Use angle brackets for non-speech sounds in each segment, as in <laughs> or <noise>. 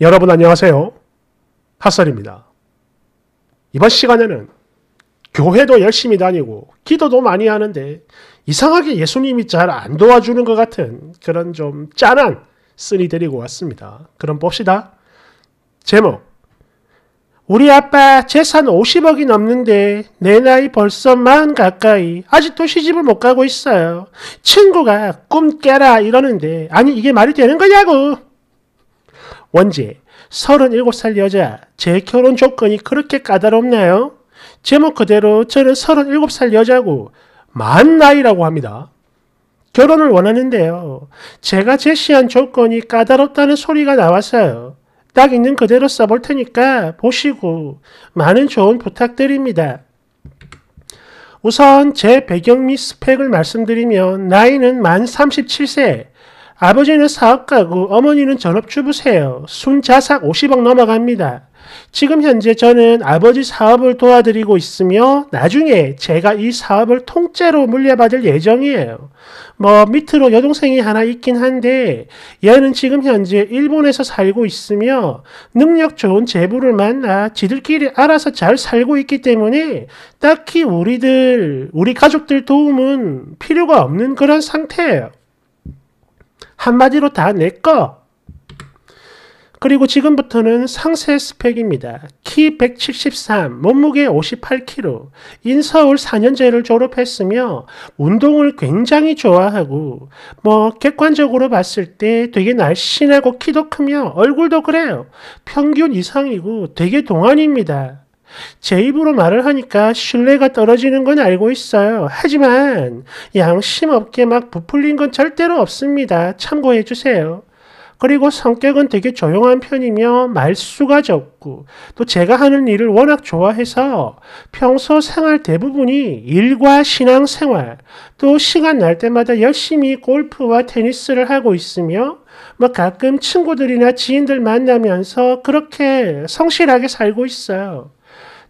여러분 안녕하세요. 핫설입니다. 이번 시간에는 교회도 열심히 다니고 기도도 많이 하는데 이상하게 예수님이 잘 안 도와주는 것 같은 그런 좀 짠한 쓴이 데리고 왔습니다. 그럼 봅시다. 제목 우리 아빠 재산 50억이 넘는데 내 나이 벌써 마 가까이 아직도 시집을 못 가고 있어요. 친구가 꿈 깨라 이러는데 아니 이게 말이 되는 거냐고 원제 37살 여자 제결혼 조건이 그렇게 까다롭나요? 제목 그대로 저는 37살 여자고 만 나이라고 합니다. 결혼을 원하는데요. 제가 제시한 조건이 까다롭다는 소리가 나왔어요. 딱 있는 그대로 써볼 테니까 보시고 많은 조언 부탁드립니다. 우선 제 배경 및 스펙을 말씀드리면 나이는 만 37세, 아버지는 사업가고 그 어머니는 전업주부세요. 순자삭 50억 넘어갑니다. 지금 현재 저는 아버지 사업을 도와드리고 있으며 나중에 제가 이 사업을 통째로 물려받을 예정이에요. 뭐 밑으로 여동생이 하나 있긴 한데 얘는 지금 현재 일본에서 살고 있으며 능력 좋은 제부를 만나 지들끼리 알아서 잘 살고 있기 때문에 딱히 우리들, 우리 가족들 도움은 필요가 없는 그런 상태예요. 한마디로 다내꺼 그리고 지금부터는 상세 스펙입니다. 키 173, 몸무게 58kg, 인서울 4년제를 졸업했으며 운동을 굉장히 좋아하고 뭐 객관적으로 봤을 때 되게 날씬하고 키도 크며 얼굴도 그래요. 평균 이상이고 되게 동안입니다. 제 입으로 말을 하니까 신뢰가 떨어지는 건 알고 있어요. 하지만 양심 없게 막 부풀린 건 절대로 없습니다. 참고해 주세요. 그리고 성격은 되게 조용한 편이며 말수가 적고 또 제가 하는 일을 워낙 좋아해서 평소 생활 대부분이 일과 신앙 생활 또 시간 날 때마다 열심히 골프와 테니스를 하고 있으며 뭐 가끔 친구들이나 지인들 만나면서 그렇게 성실하게 살고 있어요.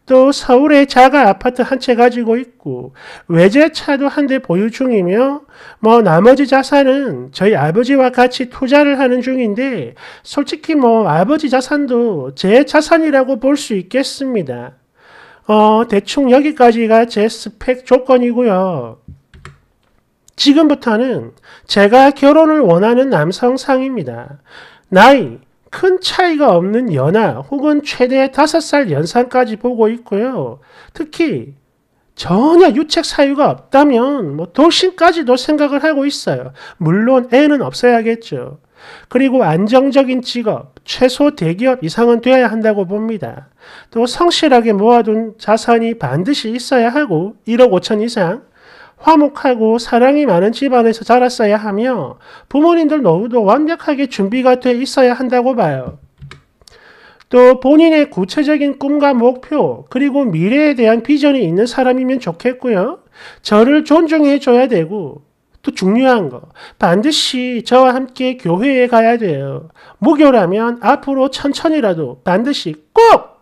또 서울에 자가 아파트 한 채 가지고 있고 외제차도 한 대 보유 중이며 뭐 나머지 자산은 저희 아버지와 같이 투자를 하는 중인데 솔직히 뭐 아버지 자산도 제 자산이라고 볼 수 있겠습니다. 어, 대충 여기까지가 제 스펙 조건이고요. 지금부터는 제가 결혼을 원하는 남성상입니다. 나이 큰 차이가 없는 연하 혹은 최대 5살 연상까지 보고 있고요. 특히 전혀 유책 사유가 없다면 뭐 돌싱까지도 생각을 하고 있어요. 물론 애는 없어야겠죠. 그리고 안정적인 직업, 최소 대기업 이상은 되어야 한다고 봅니다. 또 성실하게 모아둔 자산이 반드시 있어야 하고 1억 5천 이상, 화목하고 사랑이 많은 집안에서 자랐어야 하며 부모님들 너무도 완벽하게 준비가 돼 있어야 한다고 봐요. 또 본인의 구체적인 꿈과 목표 그리고 미래에 대한 비전이 있는 사람이면 좋겠고요. 저를 존중해 줘야 되고 또 중요한 거 반드시 저와 함께 교회에 가야 돼요. 무교라면 앞으로 천천히라도 반드시 꼭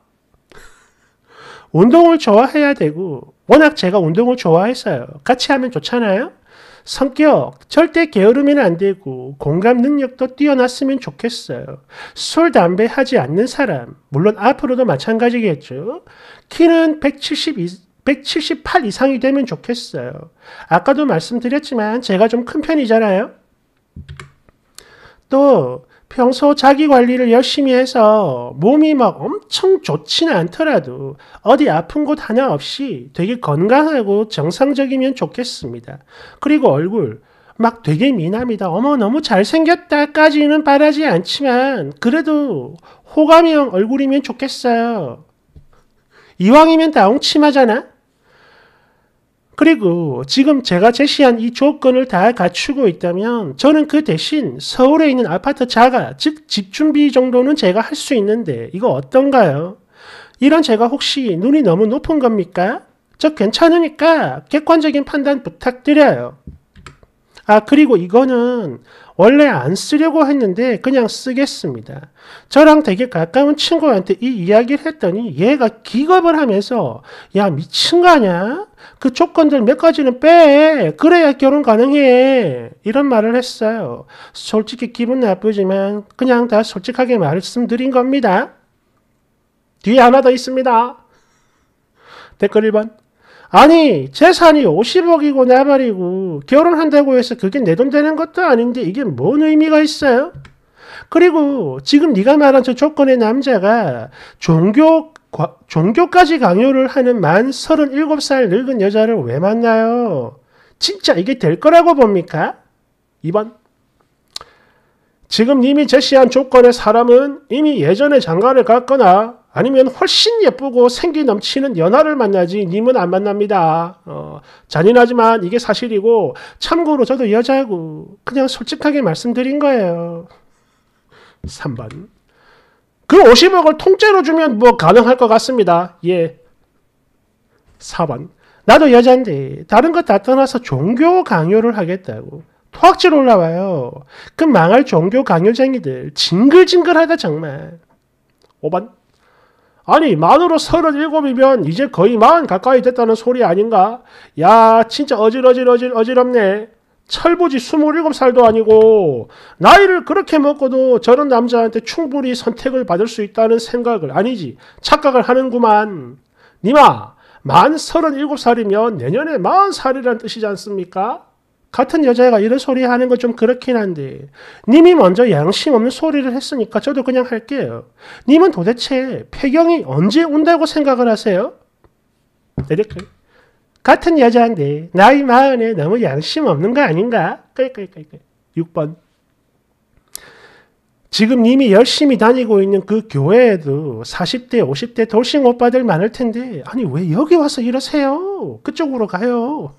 운동을 좋아해야 되고 워낙 제가 운동을 좋아해서요. 같이 하면 좋잖아요. 성격 절대 게으르면 안 되고 공감 능력도 뛰어났으면 좋겠어요. 술 담배 하지 않는 사람 물론 앞으로도 마찬가지겠죠. 키는 172 178 이상이 되면 좋겠어요. 아까도 말씀드렸지만 제가 좀 큰 편이잖아요. 또 평소 자기 관리를 열심히 해서 몸이 막 엄청 좋지는 않더라도 어디 아픈 곳 하나 없이 되게 건강하고 정상적이면 좋겠습니다. 그리고 얼굴, 막 되게 미남이다. 어머, 너무 잘생겼다까지는 바라지 않지만, 그래도 호감형 얼굴이면 좋겠어요. 이왕이면 다홍치마잖아? 그리고 지금 제가 제시한 이 조건을 다 갖추고 있다면 저는 그 대신 서울에 있는 아파트 자가, 즉 집준비 정도는 제가 할 수 있는데 이거 어떤가요? 이런 제가 혹시 눈이 너무 높은 겁니까? 저 괜찮으니까 객관적인 판단 부탁드려요. 아, 그리고 이거는 원래 안 쓰려고 했는데 그냥 쓰겠습니다. 저랑 되게 가까운 친구한테 이 이야기를 했더니 얘가 기겁을 하면서 야, 미친 거 아니야? 그 조건들 몇 가지는 빼. 그래야 결혼 가능해. 이런 말을 했어요. 솔직히 기분 나쁘지만 그냥 다 솔직하게 말씀드린 겁니다. 뒤에 하나 더 있습니다. 댓글 1번. 아니 재산이 50억이고 내말이고 결혼한다고 해서 그게 내돈 되는 것도 아닌데 이게 뭔 의미가 있어요? 그리고 지금 네가 말한 저 조건의 남자가 종교 종교까지 강요를 하는 만 37살 늙은 여자를 왜 만나요? 진짜 이게 될 거라고 봅니까? 2번 지금 님이 제시한 조건의 사람은 이미 예전에 장가를 갔거나 아니면 훨씬 예쁘고 생기 넘치는 연하를 만나지 님은 안 만납니다. 어, 잔인하지만 이게 사실이고 참고로 저도 여자고 그냥 솔직하게 말씀드린 거예요. 3번 그 50억을 통째로 주면 뭐 가능할 것 같습니다. 예. 4번 나도 여잔데 다른 것 다 떠나서 종교 강요를 하겠다고 토악질 올라와요. 그 망할 종교 강요쟁이들 징글징글하다 정말. 5번 아니 만으로 3 7이면 이제 거의 만 가까이 됐다는 소리 아닌가? 야 진짜 어질어질어질 어지럽네. 철부지 27살도 아니고 나이를 그렇게 먹고도 저런 남자한테 충분히 선택을 받을 수 있다는 생각을 아니지 착각을 하는구만. 니마 만 37살이면 내년에 40살이란 뜻이지 않습니까? 같은 여자애가 이런 소리 하는 건 좀 그렇긴 한데 님이 먼저 양심 없는 소리를 했으니까 저도 그냥 할게요. 님은 도대체 폐경이 언제 온다고 생각을 하세요? 이렇게 같은 여자인데 나이 마흔에 너무 양심 없는 거 아닌가? 6번 지금 님이 열심히 다니고 있는 그 교회에도 40대, 50대 돌싱 오빠들 많을 텐데 아니 왜 여기 와서 이러세요? 그쪽으로 가요.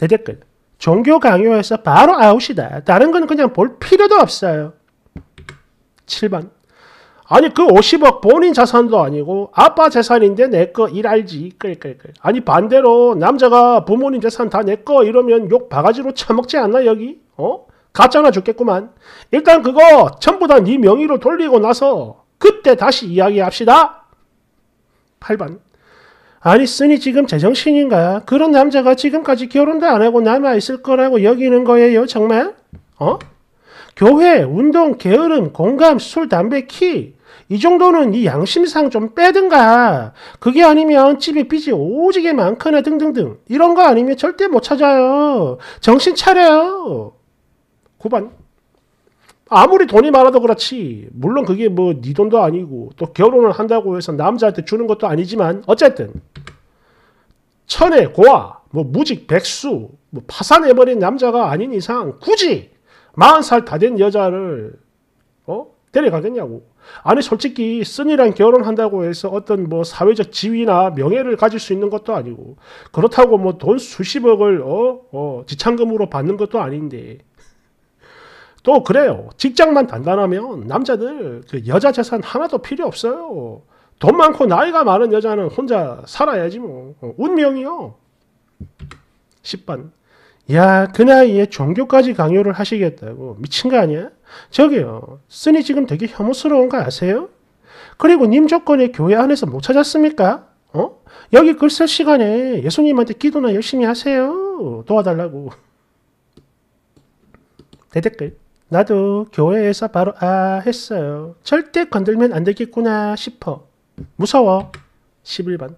대댓글. 종교 강요해서 바로 아웃이다. 다른 건 그냥 볼 필요도 없어요. 7번. 아니 그 50억 본인 자산도 아니고 아빠 재산인데 내 거 일 알지 끌끌끌 아니 반대로 남자가 부모님 재산 다 내 거 이러면 욕 바가지로 처먹지 않나 여기 어 가짜나 죽겠구만 일단 그거 전부 다 네 명의로 돌리고 나서 그때 다시 이야기합시다 8번 아니 쓰니 지금 제정신인가? 그런 남자가 지금까지 결혼도 안 하고 남아 있을 거라고 여기는 거예요, 정말? 어? 교회, 운동, 게으름, 공감, 술, 담배, 키. 이 정도는 이 양심상 좀 빼든가. 그게 아니면 집에 빚이 오지게 많거나 등등등. 이런 거 아니면 절대 못 찾아요. 정신 차려요. 9번. 아무리 돈이 많아도 그렇지 물론 그게 뭐 네 돈도 아니고 또 결혼을 한다고 해서 남자한테 주는 것도 아니지만 어쨌든 천에 고아 뭐 무직 백수 뭐 파산해버린 남자가 아닌 이상 굳이 40살 다 된 여자를 어 데려가겠냐고 아니 솔직히 쓴이랑 결혼한다고 해서 어떤 뭐 사회적 지위나 명예를 가질 수 있는 것도 아니고 그렇다고 뭐 돈 수십억을 어, 어 지참금으로 받는 것도 아닌데 또 그래요. 직장만 단단하면 남자들 그 여자 재산 하나도 필요 없어요. 돈 많고 나이가 많은 여자는 혼자 살아야지 뭐. 운명이요. 10번. 야, 그 나이에 종교까지 강요를 하시겠다고. 미친 거 아니야? 저기요. 쓰니 지금 되게 혐오스러운 거 아세요? 그리고 님 조건에 교회 안에서 못 찾았습니까? 어? 여기 글 쓸 시간에 예수님한테 기도나 열심히 하세요. 도와달라고. 대댓글. 나도 교회에서 바로 아 했어요. 절대 건들면 안 되겠구나 싶어. 무서워. 11번.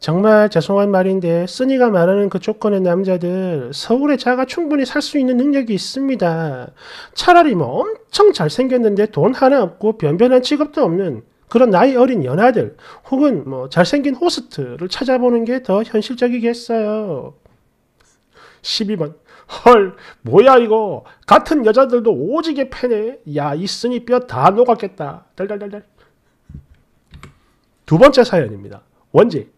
정말 죄송한 말인데 쓰니가 말하는 그 조건의 남자들 서울에 자가 충분히 살 수 있는 능력이 있습니다. 차라리 뭐 엄청 잘생겼는데 돈 하나 없고 변변한 직업도 없는 그런 나이 어린 연하들 혹은 뭐 잘생긴 호스트를 찾아보는 게 더 현실적이겠어요. 12번 헐 뭐야 이거 같은 여자들도 오지게 팬에 야 있으니 뼈 다 녹았겠다 달달달달 두 번째 사연입니다 원지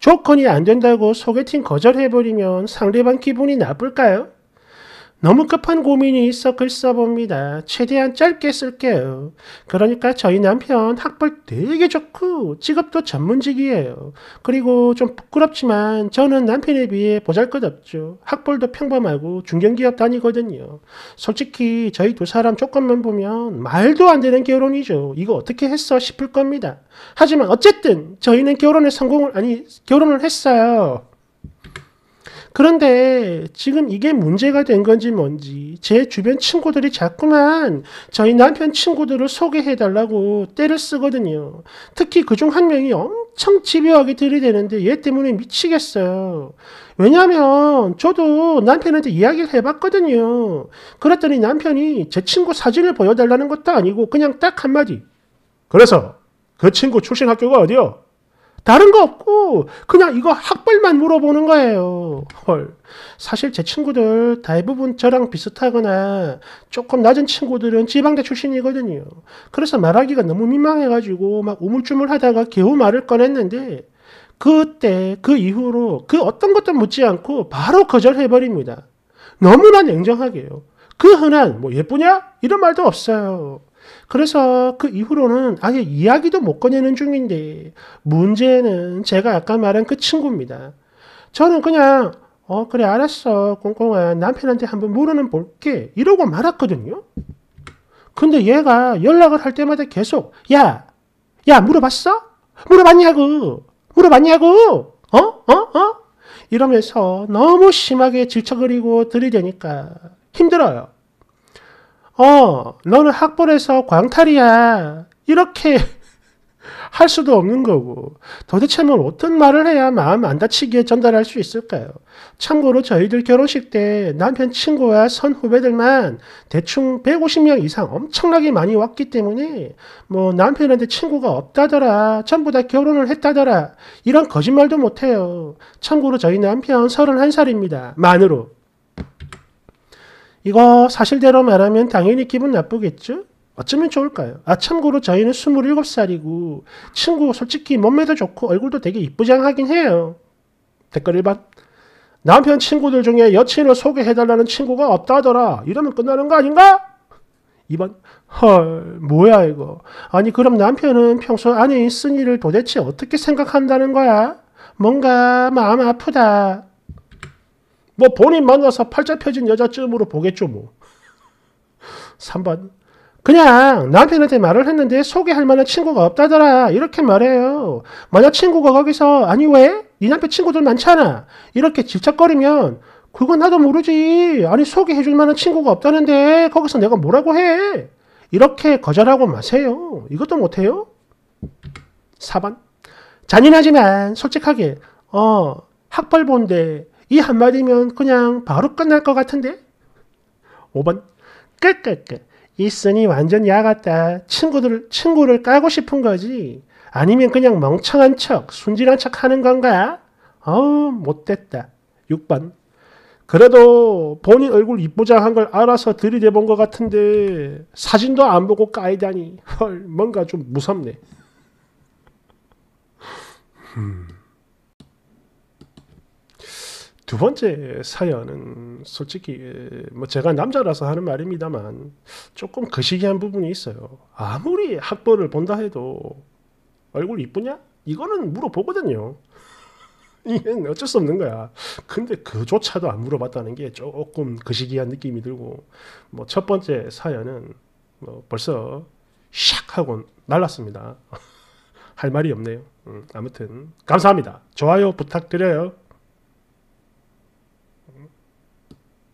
조건이 안 된다고 소개팅 거절해버리면 상대방 기분이 나쁠까요? 너무 급한 고민이 있어 글 써봅니다. 최대한 짧게 쓸게요. 그러니까 저희 남편 학벌 되게 좋고 직업도 전문직이에요. 그리고 좀 부끄럽지만 저는 남편에 비해 보잘것없죠. 학벌도 평범하고 중견기업 다니거든요. 솔직히 저희 두 사람 조건만 보면 말도 안 되는 결혼이죠. 이거 어떻게 했어 싶을 겁니다. 하지만 어쨌든 저희는 결혼에 성공을 아니 결혼을 했어요. 그런데 지금 이게 문제가 된 건지 뭔지 제 주변 친구들이 자꾸만 저희 남편 친구들을 소개해달라고 때를 쓰거든요. 특히 그 중 한 명이 엄청 집요하게 들이대는데 얘 때문에 미치겠어요. 왜냐하면 저도 남편한테 이야기를 해봤거든요. 그랬더니 남편이 제 친구 사진을 보여달라는 것도 아니고 그냥 딱 한마디. 그래서 그 친구 출신 학교가 어디요? 다른 거 없고 그냥 이거 학벌만 물어보는 거예요. 헐. 사실 제 친구들 대부분 저랑 비슷하거나 조금 낮은 친구들은 지방대 출신이거든요. 그래서 말하기가 너무 민망해가지고 막 우물쭈물하다가 겨우 말을 꺼냈는데 그때 그 이후로 그 어떤 것도 묻지 않고 바로 거절해버립니다. 너무나 냉정하게요. 그 흔한 뭐 예쁘냐 이런 말도 없어요. 그래서 그 이후로는 아예 이야기도 못 꺼내는 중인데 문제는 제가 아까 말한 그 친구입니다. 저는 그냥 어 그래 알았어 꽁꽁아 남편한테 한번 물어는 볼게 이러고 말았거든요. 근데 얘가 연락을 할 때마다 계속 야 야, 물어봤어? 물어봤냐고 물어봤냐고 어? 어? 어? 이러면서 너무 심하게 질척거리고 들이대니까 힘들어요. 어, 너는 학벌에서 광탈이야. 이렇게 <laughs> 할 수도 없는 거고 도대체 뭐 어떤 말을 해야 마음 안 다치게 전달할 수 있을까요? 참고로 저희들 결혼식 때 남편 친구와 선 후배들만 대충 150명 이상 엄청나게 많이 왔기 때문에 뭐 남편한테 친구가 없다더라 전부 다 결혼을 했다더라 이런 거짓말도 못해요. 참고로 저희 남편 31살입니다. 만으로. 이거 사실대로 말하면 당연히 기분 나쁘겠죠? 어쩌면 좋을까요? 아, 참고로 저희는 27살이고, 친구 솔직히 몸매도 좋고 얼굴도 되게 이쁘장하긴 해요. 댓글 1번. 남편 친구들 중에 여친을 소개해달라는 친구가 없다더라. 이러면 끝나는 거 아닌가? 2번. 헐, 뭐야 이거. 아니, 그럼 남편은 평소 아내인 쓴 일을 도대체 어떻게 생각한다는 거야? 뭔가 마음 아프다. 뭐 본인 만나서 팔자 펴진 여자쯤으로 보겠죠 뭐. 3번 그냥 남편한테 말을 했는데 소개할 만한 친구가 없다더라 이렇게 말해요. 만약 친구가 거기서 아니 왜? 네 남편 친구들 많잖아 이렇게 질척거리면 그건 나도 모르지 아니 소개해줄 만한 친구가 없다는데 거기서 내가 뭐라고 해? 이렇게 거절하고 마세요. 이것도 못해요? 4번 잔인하지만 솔직하게 어 학벌 본데 이 한마디면 그냥 바로 끝날 것 같은데? 5번 끝끝끝 있으니 완전 야같다. 친구들 친구를 까고 싶은 거지. 아니면 그냥 멍청한 척, 순진한 척 하는 건가? 어우 못됐다. 6번 그래도 본인 얼굴 이쁘장한 걸 알아서 들이대본 것 같은데 사진도 안 보고 까이다니 헐 뭔가 좀 무섭네. 음. 두 번째 사연은 솔직히 뭐 제가 남자라서 하는 말입니다만 조금 거시기한 부분이 있어요. 아무리 학벌을 본다 해도 얼굴 이쁘냐? 이거는 물어보거든요. <laughs> 이건 어쩔 수 없는 거야. 근데 그조차도 안 물어봤다는 게 조금 거시기한 느낌이 들고 뭐 첫 번째 사연은 뭐 벌써 샥 하고 날랐습니다. <laughs> 할 말이 없네요. 음, 아무튼 감사합니다. 좋아요 부탁드려요.